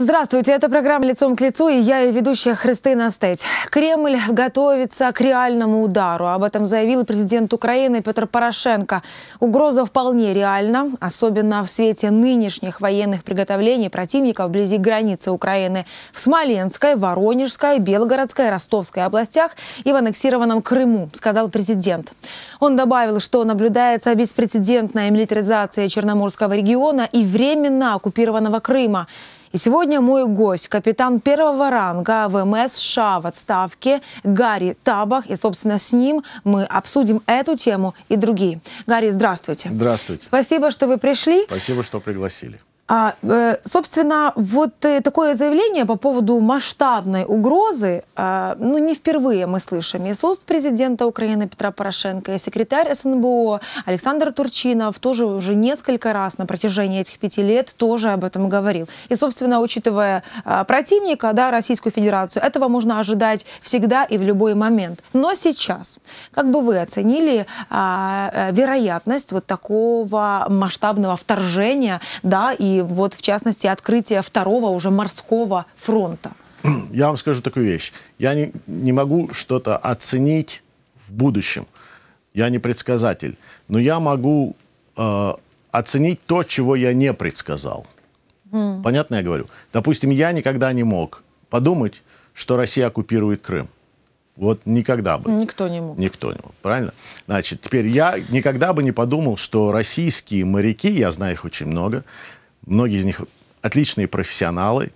Здравствуйте, это программа «Лицом к лицу» и я ее ведущая Христина Стеть. Кремль готовится к реальному удару. Об этом заявил президент Украины Петр Порошенко. Угроза вполне реальна, особенно в свете нынешних военных приготовлений противника вблизи границы Украины в Смоленской, Воронежской, Белгородской, Ростовской областях и в аннексированном Крыму, сказал президент. Он добавил, что наблюдается беспрецедентная милитаризация Черноморского региона и временно оккупированного Крыма – и сегодня мой гость, капитан первого ранга ВМС США в отставке Гарри Табах. И, собственно, с ним мы обсудим эту тему и другие. Гарри, здравствуйте. Здравствуйте. Спасибо, что вы пришли. Спасибо, что пригласили. А, э, собственно, вот э, такое заявление по поводу масштабной угрозы, а, ну, не впервые мы слышим. И сост президента Украины Петра Порошенко, и секретарь СНБО Александр Турчинов тоже уже несколько раз на протяжении этих пяти лет тоже об этом говорил. И, собственно, учитывая а, противника, да, Российскую Федерацию, этого можно ожидать всегда и в любой момент. Но сейчас, как бы вы оценили а, э, вероятность вот такого масштабного вторжения, да, и вот в частности открытие второго уже морского фронта? Я вам скажу такую вещь. Я не, не могу что-то оценить в будущем. Я не предсказатель. Но я могу э, оценить то, чего я не предсказал. Mm. Понятно я говорю? Допустим, я никогда не мог подумать, что Россия оккупирует Крым. Вот никогда бы. Никто не мог. Никто не мог, правильно? Значит, теперь я никогда бы не подумал, что российские моряки, я знаю их очень много, многие из них отличные профессионалы,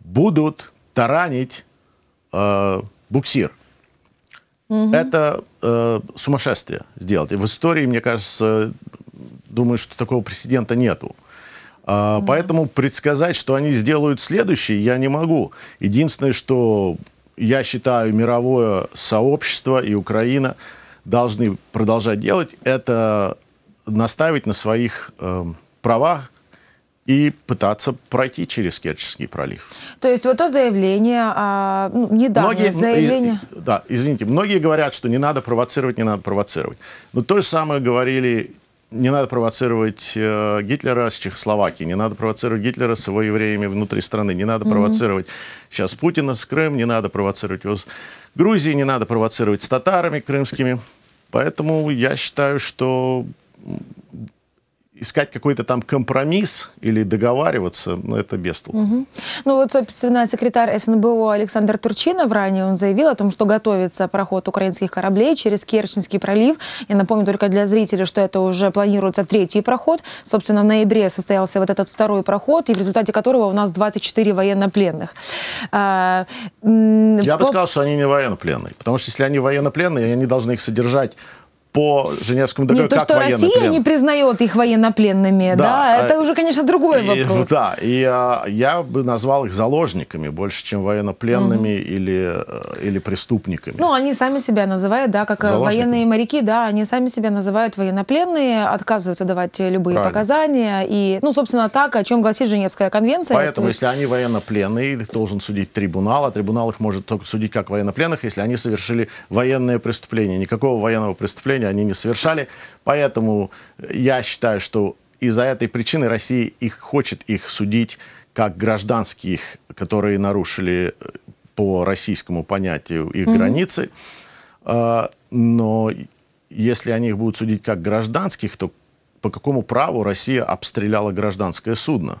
будут таранить э, буксир. Угу. Это э, сумасшествие сделать. И в истории, мне кажется, думаю, что такого прецедента нету. А, да. Поэтому предсказать, что они сделают следующее, я не могу. Единственное, что я считаю, мировое сообщество и Украина должны продолжать делать, это наставить на своих э, правах и пытаться пройти через Керченский пролив. То есть вот то заявление, а, ну, недавнее многие, ну, заявление... Из, да, извините, многие говорят, что не надо провоцировать, не надо провоцировать. Но то же самое говорили, не надо провоцировать э, Гитлера с Чехословакией, не надо провоцировать Гитлера с его евреями внутри страны, не надо провоцировать mm-hmm. сейчас Путина с Крым, не надо провоцировать его с Грузией, не надо провоцировать с татарами крымскими. Поэтому я считаю, что искать какой-то там компромисс или договариваться, ну, это без толку. Угу. Ну, вот, собственно, секретарь СНБО Александр Турчинов ранее он заявил о том, что готовится проход украинских кораблей через Керченский пролив. Я напомню только для зрителей, что это уже планируется третий проход. Собственно, в ноябре состоялся вот этот второй проход, и в результате которого у нас 24 военнопленных. А, Я по... бы сказал, что они не военнопленные, потому что если они военнопленные, они должны их содержать по Женевскому договору. нет то, как что Россия плен. не признает их военнопленными, да, да э, это уже, конечно, другой и, вопрос. Да, и а, я бы назвал их заложниками больше, чем военнопленными mm или, э, или преступниками. Ну, они сами себя называют, да, как э, военные моряки, да, они сами себя называют военнопленные, отказываются давать любые Правильно. показания. И, ну, собственно, так, о чем гласит Женевская конвенция. Поэтому, есть... если они военнопленные, их должен судить трибунал, а трибунал их может только судить как военнопленных, если они совершили военное преступление. Никакого военного преступления преступления они не совершали. Поэтому я считаю, что из-за этой причины Россия их хочет их судить как гражданских, которые нарушили э, по российскому понятию их mm-hmm. границы. А, но если они их будут судить как гражданских, то по какому праву Россия обстреляла гражданское судно?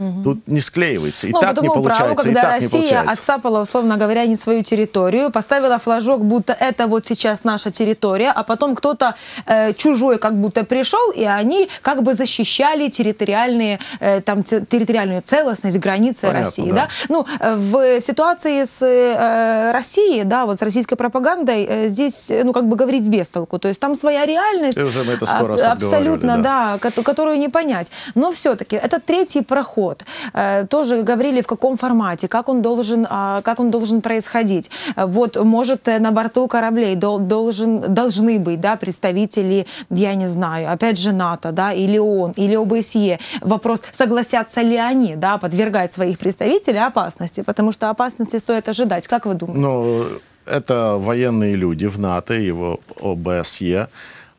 Угу. Тут не склеивается. И ну, так не получается, праву, когда и так Россия не получается. отцапала, условно говоря, не свою территорию, поставила флажок, будто это вот сейчас наша территория, а потом кто-то э, чужой как будто пришел, и они как бы защищали территориальные, э, там, территориальную целостность, границы Понятно, России. Да. Да? Ну, э, в ситуации с э, Россией, да, вот с российской пропагандой, э, здесь, э, ну, как бы говорить без толку. То есть там своя реальность. И уже мы это сто а, раз Абсолютно, да, да которую не понять. Но все-таки это третий проход год. Э, тоже говорили, в каком формате, как он должен, а, как он должен происходить. Вот, может, э, на борту кораблей должен, должны быть да, представители, я не знаю, опять же, НАТО, да, или он, или ОБСЕ. Вопрос, согласятся ли они да, подвергать своих представителей опасности, потому что опасности стоит ожидать. Как вы думаете? Ну, это военные люди в НАТО его ОБСЕ.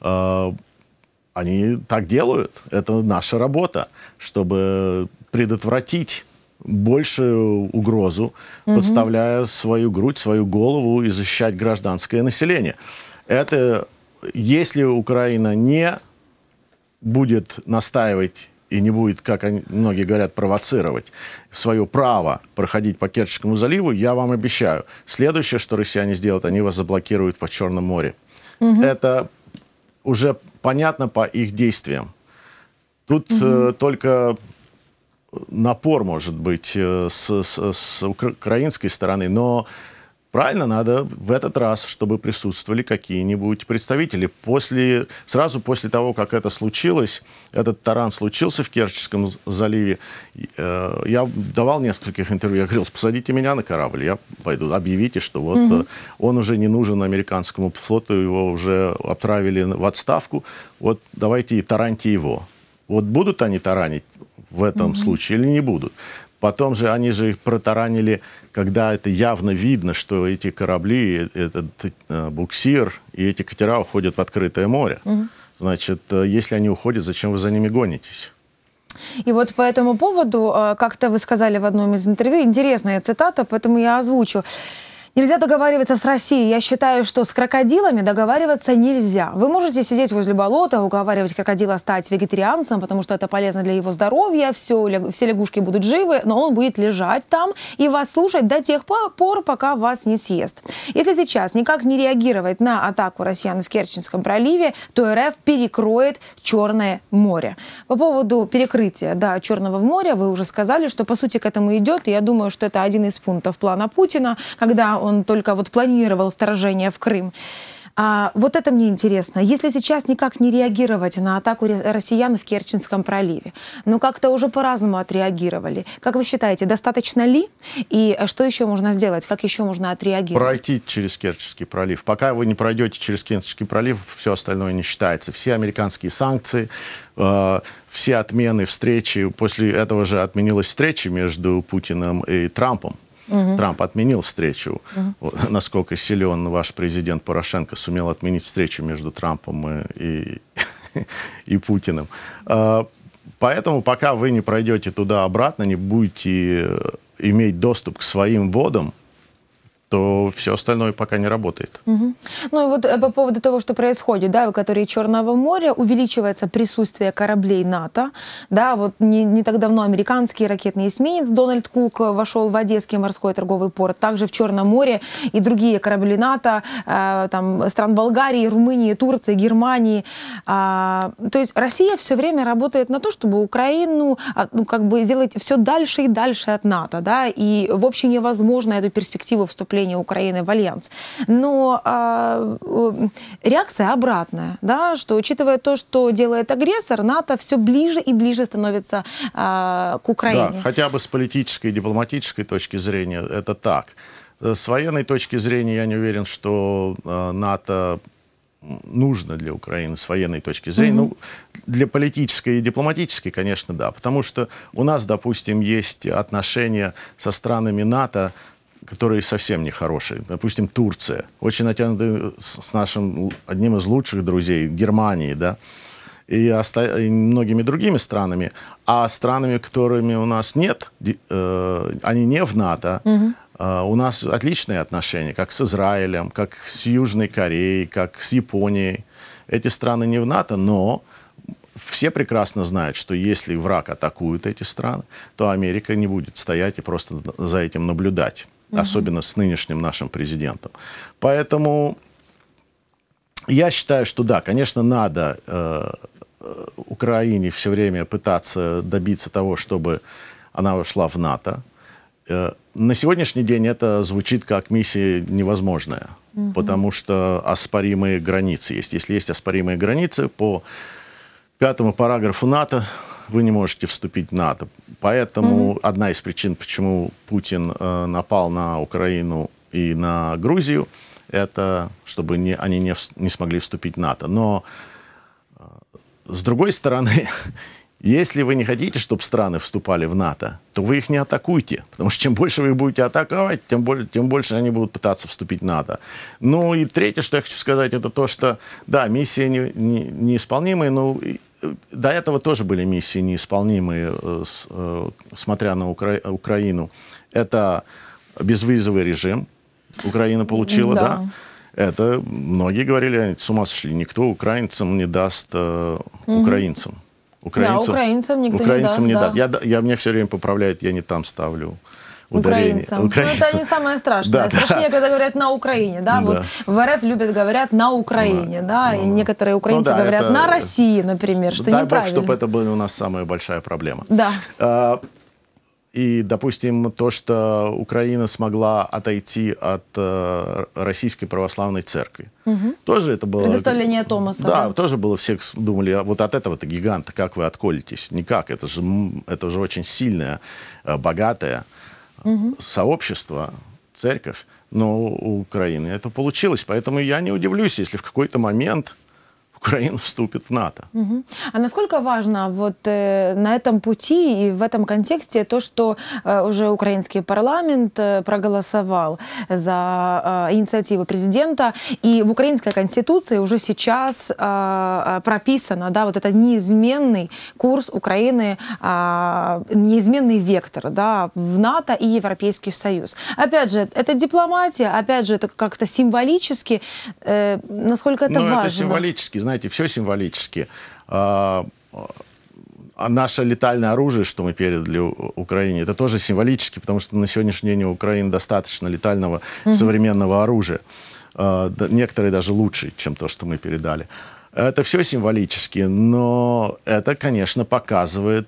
Э, они так делают. Это наша работа, чтобы предотвратить большую угрозу, угу. подставляя свою грудь, свою голову и защищать гражданское население. Это если Украина не будет настаивать и не будет, как они, многие говорят, провоцировать свое право проходить по Керченскому заливу, я вам обещаю. Следующее, что россияне сделают, они вас заблокируют по Черному морю. Угу. Это уже понятно по их действиям. Тут угу. э, только напор, может быть, э, с, с, с украинской стороны, но правильно надо в этот раз, чтобы присутствовали какие-нибудь представители. После, сразу после того, как это случилось, этот таран случился в Керченском заливе, э, я давал нескольких интервью, я говорил, посадите меня на корабль, я пойду, объявите, что вот угу. он уже не нужен американскому флоту, его уже отправили в отставку, вот давайте и тараньте его. Вот будут они таранить, в этом угу. случае или не будут. Потом же они же их протаранили, когда это явно видно, что эти корабли, э, этот э, буксир и эти катера уходят в открытое море. Угу. Значит, э, если они уходят, зачем вы за ними гонитесь? И вот по этому поводу, как-то вы сказали в одном из интервью, интересная цитата, поэтому я озвучу. Нельзя договариваться с Россией. Я считаю, что с крокодилами договариваться нельзя. Вы можете сидеть возле болота, уговаривать крокодила стать вегетарианцем, потому что это полезно для его здоровья, все, все лягушки будут живы, но он будет лежать там и вас слушать до тех пор, пока вас не съест. Если сейчас никак не реагировать на атаку россиян в Керченском проливе, то РФ перекроет Черное море. По поводу перекрытия да, Черного моря вы уже сказали, что по сути к этому идет, я думаю, что это один из пунктов плана Путина, когда он только вот планировал вторжение в Крым. А, вот это мне интересно. Если сейчас никак не реагировать на атаку россиян в Керченском проливе, но как-то уже по-разному отреагировали, как вы считаете, достаточно ли? И э, что еще можно сделать? Как еще можно отреагировать? Пройти через Керченский пролив. Пока вы не пройдете через Керченский пролив, все остальное не считается. Все американские санкции, э, все отмены встречи. После этого же отменилась встреча между Путиным и Трампом Угу. Трамп отменил встречу. Угу. Насколько силен ваш президент Порошенко сумел отменить встречу между Трампом и, и, и Путиным. А, поэтому пока вы не пройдете туда-обратно, не будете э, иметь доступ к своим водам, то все остальное пока не работает. Угу. Ну и вот э, по поводу того, что происходит, да, в которой Черного моря увеличивается присутствие кораблей НАТО, да, вот не, не так давно американский ракетный эсминец Дональд Кук вошел в Одесский морской торговый порт, также в Черном море и другие корабли НАТО, э, там, стран Болгарии, Румынии, Турции, Германии. Э, то есть Россия все время работает на то, чтобы Украину, а, ну, как бы сделать все дальше и дальше от НАТО, да, и вообще невозможно эту перспективу вступления вступления Украины в Альянс. Но э, реакция обратная, да, что учитывая то, что делает агрессор, НАТО все ближе и ближе становится э, к Украине. Да, хотя бы с политической и дипломатической точки зрения это так. С военной точки зрения я не уверен, что э, НАТО нужно для Украины с военной точки зрения. Mm-hmm. Ну, для политической и дипломатической, конечно, да. Потому что у нас, допустим, есть отношения со странами НАТО, которые совсем не хорошие. Допустим, Турция. Очень натянуты с нашим одним из лучших друзей, Германией, да, и, оста... и многими другими странами. А странами, которыми у нас нет, э, они не в НАТО, угу. э, у нас отличные отношения, как с Израилем, как с Южной Кореей, как с Японией. Эти страны не в НАТО, но все прекрасно знают, что если враг атакует эти страны, то Америка не будет стоять и просто за этим наблюдать особенно с нынешним нашим президентом. Поэтому я считаю, что да, конечно, надо э, э Украине все время пытаться добиться того, чтобы она вошла в НАТО. Э, на сегодняшний день это звучит как миссия невозможная, угу. потому что оспоримые границы есть. Если есть оспоримые границы по пятому параграфу НАТО, вы не можете вступить в НАТО. Поэтому mm-hmm. одна из причин, почему Путин э, напал на Украину и на Грузию, это чтобы не, они не, не смогли вступить в НАТО. Но э, с другой стороны, если вы не хотите, чтобы страны вступали в НАТО, то вы их не атакуйте. Потому что чем больше вы их будете атаковать, тем, более, тем больше они будут пытаться вступить в НАТО. Ну и третье, что я хочу сказать, это то, что да, миссия неисполнимая, не, не но до этого тоже были миссии неисполнимые, э, э, смотря на Укра... Украину. Это безвизовый режим Украина получила, да. да? Это многие говорили, они с ума сошли, никто украинцам не даст э, украинцам. Украинцам, да, украинцам никто украинцам не даст. Не да. Я, я, меня все время поправляют, я не там ставлю ударение. Украинцам. Украинцам. Ну, это не самое страшное. Да, Страшнее, да. когда говорят на Украине, да? да. Вот в РФ любят говорят на Украине, да? Ну, да? Ну, и ну. некоторые ну украинцы ну, да, говорят это... на России, например, что Дай неправильно. Бог, чтобы это была у нас самая большая проблема. Да. А, и, допустим, то, что Украина смогла отойти от э, Российской Православной Церкви. Угу. Тоже это было... Предоставление Томаса. Да, да, тоже было, все думали, «А вот от этого-то гиганта как вы отколитесь? Никак, это же, это же очень сильная, э, богатая угу. сообщество, церковь, но у Украины это получилось. Поэтому я не удивлюсь, если в какой-то момент Украина вступит в НАТО. Угу. А насколько важно вот э, на этом пути и в этом контексте то, что э, уже украинский парламент э, проголосовал за э, инициативу президента, и в украинской конституции уже сейчас э, э прописано, да, вот это неизменный курс Украины, э, неизменный вектор, да, в НАТО и Европейский Союз. Опять же, это дипломатия, опять же, это как-то символически, э, насколько это Но важно. Это символически, знаете, все символически. А, а, наше летальное оружие, что мы передали Украине, это тоже символически, потому что на сегодняшний день у Украины достаточно летального Mm -hmm. современного оружия. А, некоторые даже лучше, чем то, что мы передали. Это все символически, но это, конечно, показывает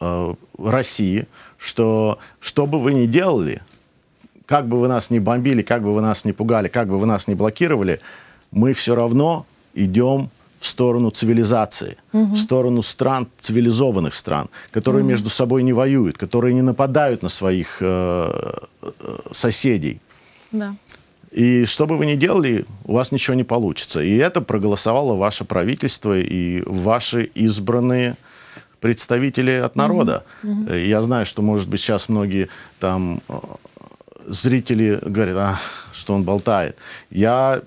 а, России, что что бы вы ни делали, как бы вы нас ни бомбили, как бы вы нас ни пугали, как бы вы нас ни блокировали, мы все равно идем в сторону цивилизации, угу. в сторону стран, цивилизованных стран, которые угу. между собой не воюют, которые не нападают на своих э, э, соседей. Да. И что бы вы ни делали, у вас ничего не получится. И это проголосовало ваше правительство и ваши избранные представители от народа. Mm-hmm. Mm-hmm. Я знаю, что, может быть, сейчас многие там э, зрители говорят, а, что он болтает. Я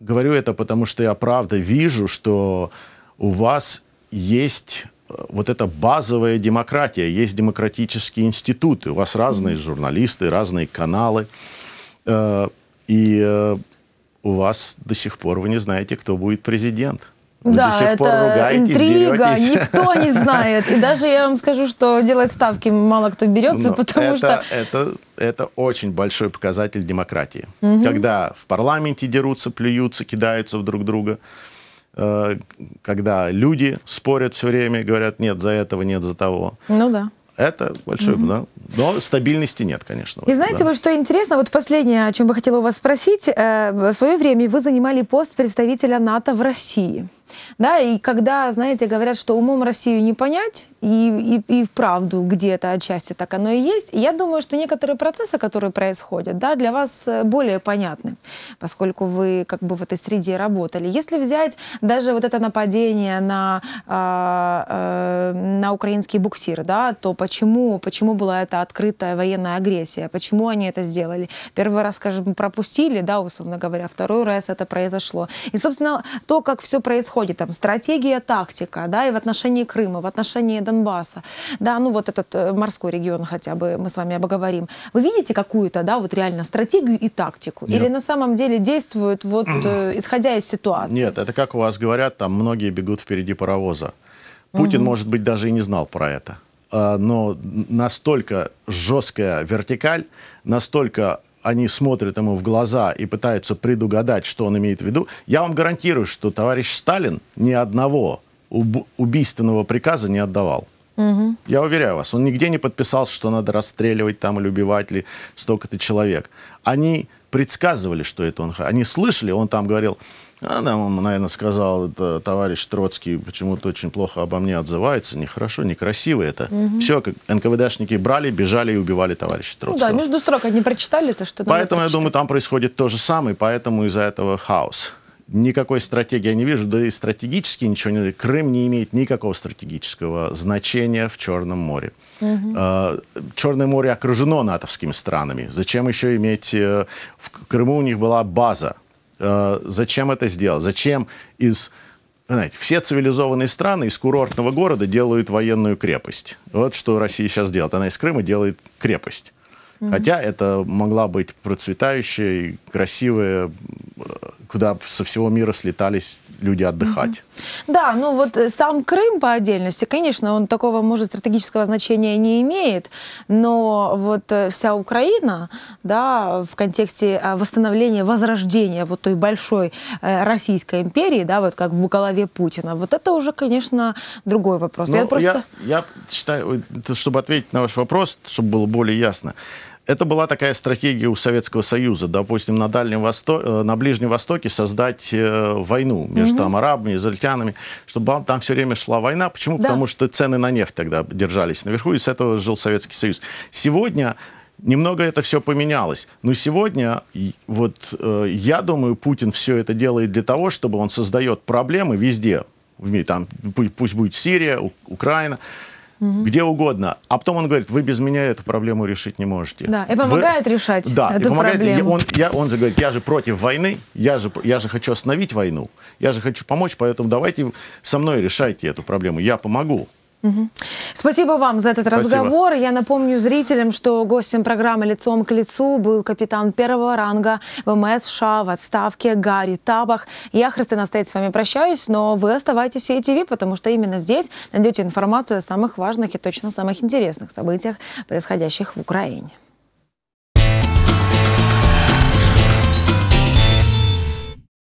говорю это, потому что я правда вижу, что у вас есть э, вот эта базовая демократия, есть демократические институты, у вас разные журналисты, разные каналы, э, и э, у вас до сих пор вы не знаете, кто будет президент. Вы да, это интрига, деретесь. никто не знает. И даже я вам скажу, что делать ставки мало кто берется, Но ну, потому это, что... Это, это очень большой показатель демократии. Угу. Когда в парламенте дерутся, плюются, кидаются в друг друга, э, когда люди спорят все время, говорят, нет, за этого, нет, за того. Ну да. Это большой, mm-hmm. да. Но стабильности нет, конечно. И знаете, да. вот что интересно, вот последнее, о чем бы хотела у вас спросить. Э, в свое время вы занимали пост представителя НАТО в России. Да, и когда, знаете, говорят, что умом Россию не понять, и, и, и вправду где-то отчасти так оно и есть, я думаю, что некоторые процессы, которые происходят, да, для вас э, более понятны, поскольку вы как бы в этой среде работали. Если взять даже вот это нападение на, э, э, на украинский буксир, да, то почему, почему была эта открытая военная агрессия, почему они это сделали? Первый раз, скажем, пропустили, да, условно говоря, второй раз это произошло. И, собственно, то, как все происходит происходит, там, стратегия, тактика, да, и в отношении Крыма, в отношении Донбасса, да, ну вот этот э, морской регион хотя бы мы с вами обговорим. Вы видите какую-то, да, вот реально стратегию и тактику? Нет. Или на самом деле действуют вот э, исходя из ситуации? Нет, это как у вас говорят, там многие бегут впереди паровоза. Путин, угу. может быть, даже и не знал про это а, но настолько жесткая вертикаль, настолько они смотрят ему в глаза и пытаются предугадать, что он имеет в виду, я вам гарантирую, что товарищ Сталин ни одного уб- убийственного приказа не отдавал. Угу. Я уверяю вас, он нигде не подписался, что надо расстреливать там или убивать ли столько-то человек. Они предсказывали, что это он... Они слышали, он там говорил, а Она ему, наверное, сказал, это товарищ Троцкий почему-то очень плохо обо мне отзывается, нехорошо, некрасиво это. Угу. Все, как НКВДшники брали, бежали и убивали товарища Троцкого. Ну, да, между строк они прочитали это, что... Поэтому, я думаю, там происходит то же самое, поэтому из-за этого хаос. Никакой стратегии я не вижу, да и стратегически ничего не... Крым не имеет никакого стратегического значения в Черном море. Угу. А, Черное море окружено натовскими странами. Зачем еще иметь... Э, в Крыму у них была база Э, зачем это сделал? Зачем из знаете, все цивилизованные страны из курортного города делают военную крепость. Вот что Россия сейчас делает. Она из Крыма делает крепость. Угу. Хотя это могла быть процветающая красивая, э, куда со всего мира слетались люди отдыхать. Да, ну вот э, сам Крым по отдельности, конечно, он такого, может, стратегического значения не имеет, но вот э, вся Украина, да, в контексте э, восстановления, возрождения вот той большой Российской империи, да, вот как в голове Путина, вот это уже, конечно, другой вопрос. Ну, я, просто... я, я считаю, чтобы ответить на ваш вопрос, чтобы было более ясно, это была такая стратегия у Советского Союза, допустим, на Дальнем Востоке, э, на Ближнем Востоке создать э, войну между угу. там, арабами, израильтянами, чтобы там все время шла война. Почему? Да. Потому что цены на нефть тогда держались наверху, и с этого жил Советский Союз. Сегодня Немного это все поменялось. Но сегодня, вот э, я думаю, Путин все это делает для того, чтобы он создает проблемы везде в мире. Там, пусть будет Сирия, Украина угу. где угодно. А потом он говорит, вы без меня эту проблему решить не можете. Да, и помогает вы... решать да, эту и помогает... проблему. Он, я, он же говорит, я же против войны, я же, я же хочу остановить войну, я же хочу помочь, поэтому давайте со мной решайте эту проблему, я помогу. Спасибо вам за этот Спасибо. разговор. Я напомню зрителям, что гостем программы «Лицом к лицу» был капитан первого ранга ВМС США в отставке Гарри Табах. Я, Христина Стейт, с вами прощаюсь, но вы оставайтесь в ЕТВ, потому что именно здесь найдете информацию о самых важных и точно самых интересных событиях, происходящих в Украине.